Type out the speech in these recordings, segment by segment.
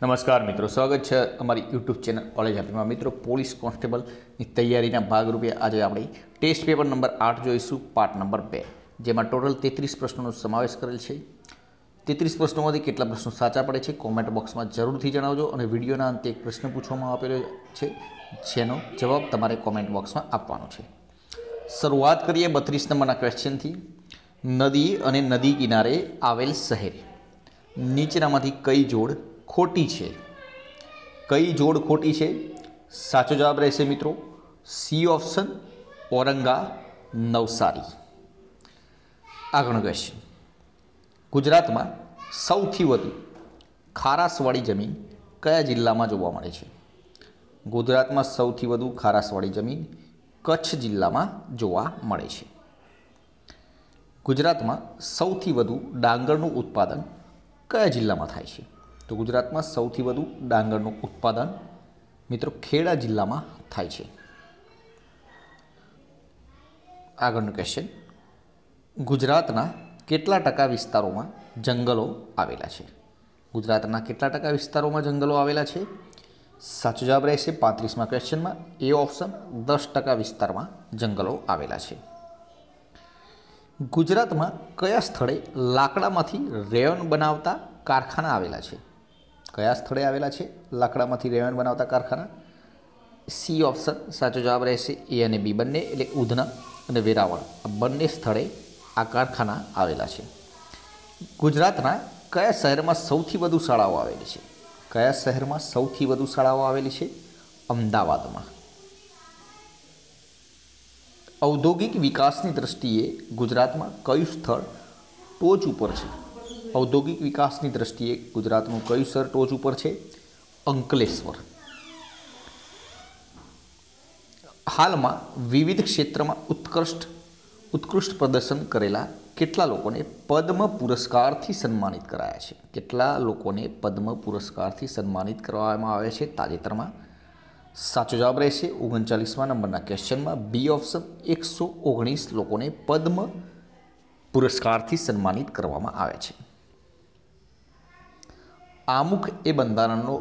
નમસ્કાર મિત્રો સ્વાગત છે અમારી યુટ્યુબ ચેનલ ઓલેજ આપીમાં મિત્રો પોલીસ કોન્સ્ટેબલની તૈયારીના ભાગરૂપે આજે આપણે ટેસ્ટ પેપર નંબર આઠ જોઈશું પાર્ટ નંબર બે જેમાં ટોટલ તેત્રીસ પ્રશ્નોનો સમાવેશ કરેલ છે તેત્રીસ પ્રશ્નોમાંથી કેટલા પ્રશ્નો સાચા પડે છે કોમેન્ટ બોક્સમાં જરૂરથી જણાવજો અને વિડીયોના અંતે એક પ્રશ્ન પૂછવામાં આવેલો છે જેનો જવાબ તમારે કોમેન્ટ બોક્સમાં આપવાનો છે શરૂઆત કરીએ બત્રીસ નંબરના ક્વેશ્ચનથી નદી અને નદી કિનારે આવેલ શહેર નીચેનામાંથી કઈ જોડ ખોટી છે કઈ જોડ ખોટી છે સાચો જવાબ રહેશે મિત્રો સી ઓપ્શન ઓરંગા નવસારી આગળનો ક્વેશ્ચન ગુજરાતમાં સૌથી વધુ ખારાસવાળી જમીન કયા જિલ્લામાં જોવા મળે છે ગુજરાતમાં સૌથી વધુ ખારાસવાળી જમીન કચ્છ જિલ્લામાં જોવા મળે છે ગુજરાતમાં સૌથી વધુ ડાંગરનું ઉત્પાદન કયા જિલ્લામાં થાય છે તો ગુજરાતમાં સૌથી વધુ ડાંગરનું ઉત્પાદન મિત્રો ખેડા જિલ્લામાં થાય છે આગળનું ક્વેશ્ચન ગુજરાતના કેટલા ટકા વિસ્તારોમાં જંગલો આવેલા છે ગુજરાતના કેટલા ટકા વિસ્તારોમાં જંગલો આવેલા છે સાચો જવાબ રહેશે પાંત્રીસમાં ક્વેશ્ચનમાં એ ઓપ્શન દસ ટકા વિસ્તારમાં જંગલો આવેલા છે ગુજરાતમાં કયા સ્થળે લાકડામાંથી રેયન બનાવતા કારખાના આવેલા છે કયા સ્થળે આવેલા છે લાકડામાંથી રેવણ બનાવતા કારખાના સી ઓપ્શન સાચો જવાબ રહેશે એ અને બી બંને એટલે ઉધના અને વેરાવળ આ બંને સ્થળે આ કારખાના આવેલા છે ગુજરાતના કયા શહેરમાં સૌથી વધુ શાળાઓ આવેલી છે કયા શહેરમાં સૌથી વધુ શાળાઓ આવેલી છે અમદાવાદમાં ઔદ્યોગિક વિકાસની દ્રષ્ટિએ ગુજરાતમાં કયું સ્થળ ટોચ ઉપર છે ઔદ્યોગિક વિકાસની દ્રષ્ટિએ ગુજરાતનું કયું સર ટોચ ઉપર છે અંકલેશ્વર હાલમાં વિવિધ ક્ષેત્રમાં ઉત્કૃષ્ટ ઉત્કૃષ્ટ પ્રદર્શન કરેલા કેટલા લોકોને પદ્મ પુરસ્કારથી સન્માનિત કરાયા છે કેટલા લોકોને પદ્મ પુરસ્કારથી સન્માનિત કરવામાં આવે છે તાજેતરમાં સાચો જવાબ રહેશે ઓગણચાલીસમાં નંબરના ક્વેશ્ચનમાં બી ઓપ્શન એકસો ઓગણીસ લોકોને પદ્મ પુરસ્કારથી સન્માનિત કરવામાં આવે છે આમુખ એ બંધારણનો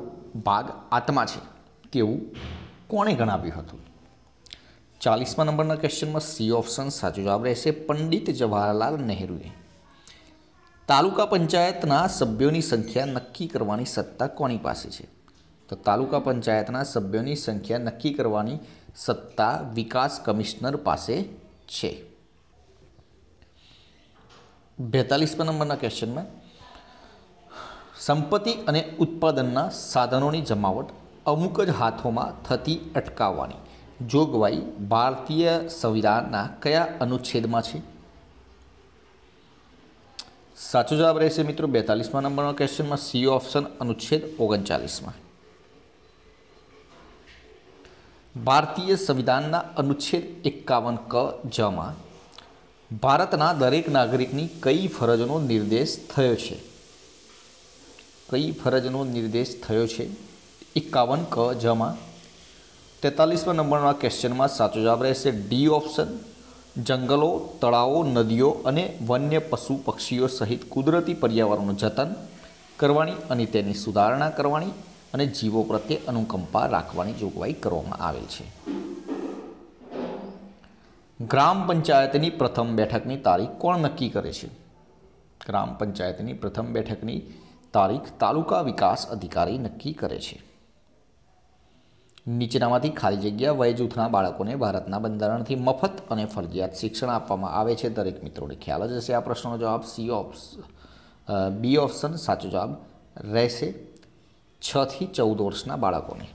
ભાગ આત્મા છે તેવું કોણે ગણાવ્યું હતું ચાલીસમા નંબરના ક્વેશ્ચનમાં સી ઓપ્શન સાચો જવાબ રહેશે પંડિત જવાહરલાલ નહેરુએ તાલુકા પંચાયતના સભ્યોની સંખ્યા નક્કી કરવાની સત્તા કોની પાસે છે તો તાલુકા પંચાયતના સભ્યોની સંખ્યા નક્કી કરવાની સત્તા વિકાસ કમિશનર પાસે છે બેતાલીસમા નંબરના ક્વેશ્ચનમાં સંપત્તિ અને ઉત્પાદનના સાધનોની જમાવટ અમુક જ હાથોમાં થતી અટકાવવાની જોગવાઈ ભારતીય સંવિધાનના કયા અનુચ્છેદમાં છે સાચો જવાબ રહેશે મિત્રો બેતાલીસમાં નંબરના ક્વેશ્ચનમાં સી ઓપ્શન અનુચ્છેદ ઓગણચાલીસમાં ભારતીય સંવિધાનના અનુચ્છેદ એકાવન ક જમાં ભારતના દરેક નાગરિકની કઈ ફરજોનો નિર્દેશ થયો છે કઈ ફરજનો નિર્દેશ થયો છે એકાવન ક જમાં તેતાલીસમાં નંબરના ક્વેશ્ચનમાં સાચો જવાબ રહેશે ડી ઓપ્શન જંગલો તળાવો નદીઓ અને વન્ય પશુ પક્ષીઓ સહિત કુદરતી પર્યાવરણનું જતન કરવાની અને તેની સુધારણા કરવાની અને જીવો પ્રત્યે અનુકંપા રાખવાની જોગવાઈ કરવામાં આવેલ છે ગ્રામ પંચાયતની પ્રથમ બેઠકની તારીખ કોણ નક્કી કરે છે ગ્રામ પંચાયતની પ્રથમ બેઠકની તારીખ તાલુકા વિકાસ અધિકારી નક્કી કરે છે નીચેનામાંથી ખાલી જગ્યા વય જૂથના બાળકોને ભારતના બંધારણથી મફત અને ફરજિયાત શિક્ષણ આપવામાં આવે છે દરેક મિત્રોને ખ્યાલ જ હશે આ પ્રશ્નનો જવાબ સી ઓપ્સ બી ઓપ્શન સાચો જવાબ રહેશે છથી ચૌદ વર્ષના બાળકોને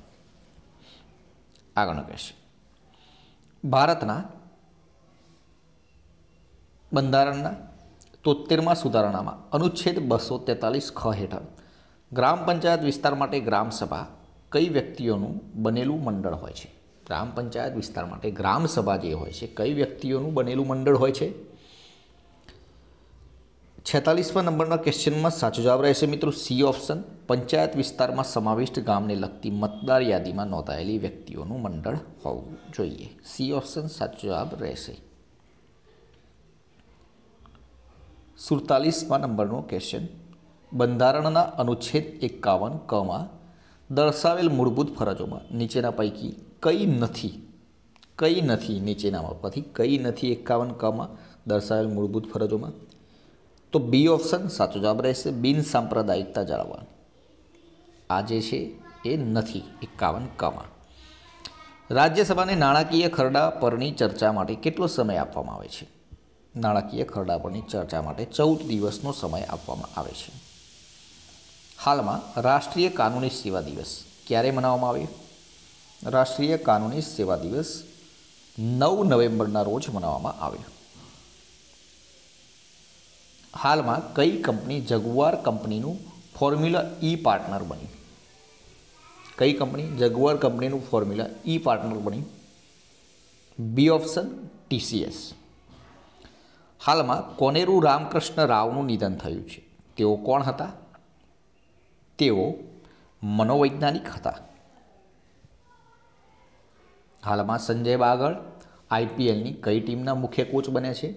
આગળ કહેશે ભારતના બંધારણના તોતેરમાં સુધારણામાં અનુચ્છેદ બસો તેતાલીસ ખ હેઠળ ગ્રામ પંચાયત વિસ્તાર માટે ગ્રામસભા કઈ વ્યક્તિઓનું બનેલું મંડળ હોય છે ગ્રામ પંચાયત વિસ્તાર માટે ગ્રામસભા જે હોય છે કઈ વ્યક્તિઓનું બનેલું મંડળ હોય છે છેતાલીસમાં નંબરના ક્વેશ્ચનમાં સાચો જવાબ રહેશે મિત્રો સી ઓપ્શન પંચાયત વિસ્તારમાં સમાવિષ્ટ ગામને લગતી મતદાર યાદીમાં નોંધાયેલી વ્યક્તિઓનું મંડળ હોવું જોઈએ સી ઓપ્શન સાચો જવાબ રહેશે સુડતાલીસમાં નંબરનો ક્વેશ્ચન બંધારણના અનુચ્છેદ એકાવન કમાં દર્શાવેલ મૂળભૂત ફરજોમાં નીચેના પૈકી કઈ નથી કઈ નથી પછી કઈ નથી એકાવન કમાં દર્શાવેલ મૂળભૂત ફરજોમાં તો બી ઓપ્શન સાચો જવાબ રહેશે બિન સાંપ્રદાયિકતા જાળવવાની આ જે છે એ નથી એકાવન કમાં રાજ્યસભાને નાણાકીય ખરડા પરની ચર્ચા માટે કેટલો સમય આપવામાં આવે છે નાણાકીય ખરડા પરની ચર્ચા માટે ચૌદ દિવસનો સમય આપવામાં આવે છે હાલમાં રાષ્ટ્રીય કાનૂની સેવા દિવસ ક્યારે મનાવવામાં આવ્યો રાષ્ટ્રીય કાનૂની સેવા દિવસ નવ નવેમ્બરના રોજ મનાવવામાં આવ્યો હાલમાં કઈ કંપની જગુઆર કંપનીનું ફોર્મ્યુલા ઈ પાર્ટનર બની કઈ કંપની જગુઆર કંપનીનું ફોર્મ્યુલા ઈ પાર્ટનર બની બી ઓપ્શન ટીસીએસ હાલમાં કોનેરુ રામકૃષ્ણ રાવનું નિધન થયું છે તેઓ કોણ હતા તેઓ મનોવૈજ્ઞાનિક હતા હાલમાં સંજય બાગળ આઈપીએલની કઈ ટીમના મુખ્ય કોચ બને છે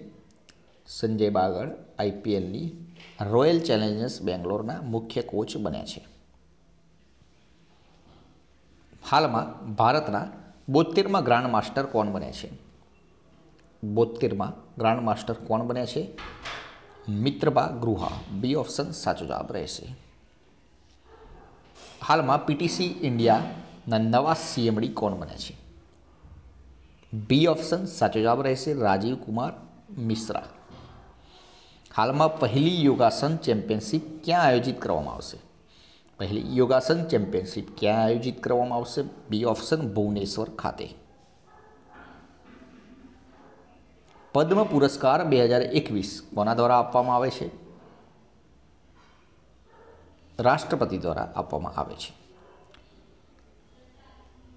સંજય બાગળ આઈપીએલની રોયલ ચેલેન્જર્સ બેંગ્લોરના મુખ્ય કોચ બન્યા છે હાલમાં ભારતના બોતેરમાં ગ્રાન્ડ માસ્ટર કોણ બને છે બોતેરમાં ગ્રાન્ડ માસ્ટર કોણ બન્યા છે મિત્રબા ગૃહા બી ઓપ્શન સાચો જવાબ રહેશે હાલમાં પીટીસી ઇન્ડિયાના નવા સીએમડી કોણ બન્યા છે બી ઓપ્શન સાચો જવાબ રહેશે રાજીવ કુમાર મિશ્રા હાલમાં પહેલી યોગાસન ચેમ્પિયનશિપ ક્યાં આયોજિત કરવામાં આવશે પહેલી યોગાસન ચેમ્પિયનશિપ ક્યાં આયોજિત કરવામાં આવશે બી ઓપ્શન ભુવનેશ્વર ખાતે પદ્મ પુરસ્કાર બે હજાર એકવીસ કોના દ્વારા આપવામાં આવે છે રાષ્ટ્રપતિ દ્વારા આપવામાં આવે છે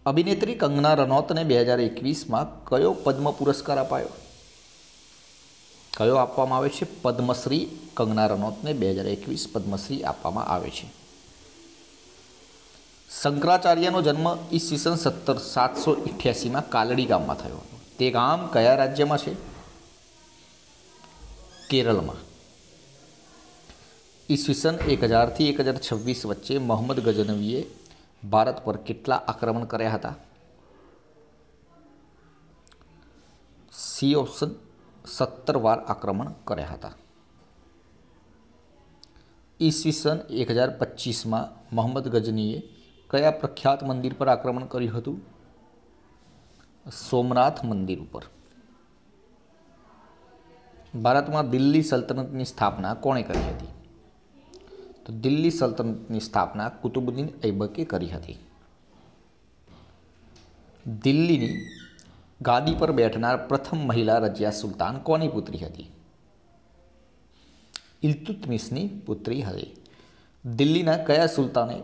અભિનેત્રી કંગના રનૌતને બે હજાર એકવીસમાં કયો પદ્મ પુરસ્કાર અપાયો કયો આપવામાં આવે છે પદ્મશ્રી કંગના રનૌતને બે હજાર એકવીસ પદ્મશ્રી આપવામાં આવે છે શંકરાચાર્યનો જન્મ ઈસવીસન સત્તર સાતસો ઇઠ્યાસીમાં કાલડી ગામમાં થયો હતો તે ગામ કયા રાજ્યમાં છે કેરળમાં ઈસવીસન એક હજારથી એક હજાર છવ્વીસ વચ્ચે મોહમ્મદ ગજનવીએ ભારત પર કેટલા આક્રમણ કર્યા હતા સી ઓપ્શન સત્તર વાર આક્રમણ કર્યા હતા ઈસવીસન એક હજાર પચીસમાં મોહમ્મદ ગજનીએ કયા પ્રખ્યાત મંદિર પર આક્રમણ કર્યું હતું સોમનાથ મંદિર ઉપર ભારતમાં દિલ્હી સલ્તનતની સ્થાપના કોણે કરી હતી તો દિલ્હી સલ્તનતની સ્થાપના કુતુબુદ્દીન ઐબકે કરી હતી દિલ્હીની ગાદી પર બેઠનાર પ્રથમ મહિલા રજિયા સુલતાન કોની પુત્રી હતી ઇલ્તુતમિસની પુત્રી હતી દિલ્હીના કયા સુલતાને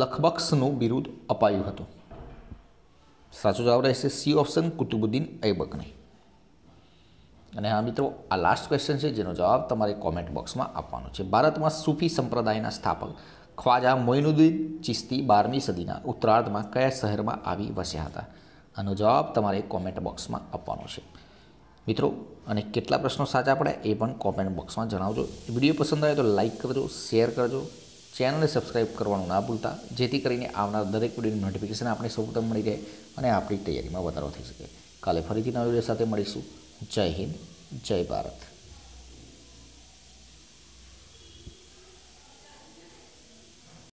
લખબક્ષનું બિરુદ અપાયું હતું સાચો જવાબ રહેશે સી ઓપ્શન કુતુબુદ્દીન ઐબકને અને હા મિત્રો આ લાસ્ટ ક્વેશ્ચન છે જેનો જવાબ તમારે કોમેન્ટ બોક્સમાં આપવાનો છે ભારતમાં સૂફી સંપ્રદાયના સ્થાપક ખ્વાજા મોઇનુદ્દીન ચિસ્તી બારમી સદીના ઉત્તરાર્ધમાં કયા શહેરમાં આવી વસ્યા હતા આનો જવાબ તમારે કોમેન્ટ બોક્સમાં આપવાનો છે મિત્રો અને કેટલા પ્રશ્નો સાચા પડ્યા એ પણ કોમેન્ટ બોક્સમાં જણાવજો વિડીયો પસંદ આવે તો લાઇક કરજો શેર કરજો ચેનલને સબસ્ક્રાઇબ કરવાનું ના ભૂલતા જેથી કરીને આવનાર દરેક વિડીયોની નોટિફિકેશન આપણે સૌપ્રથમ મળી રહે અને આપણી તૈયારીમાં વધારો થઈ શકે કાલે ફરીથી નવા વિડીયો સાથે મળીશું જય હિન્દ જય ભારત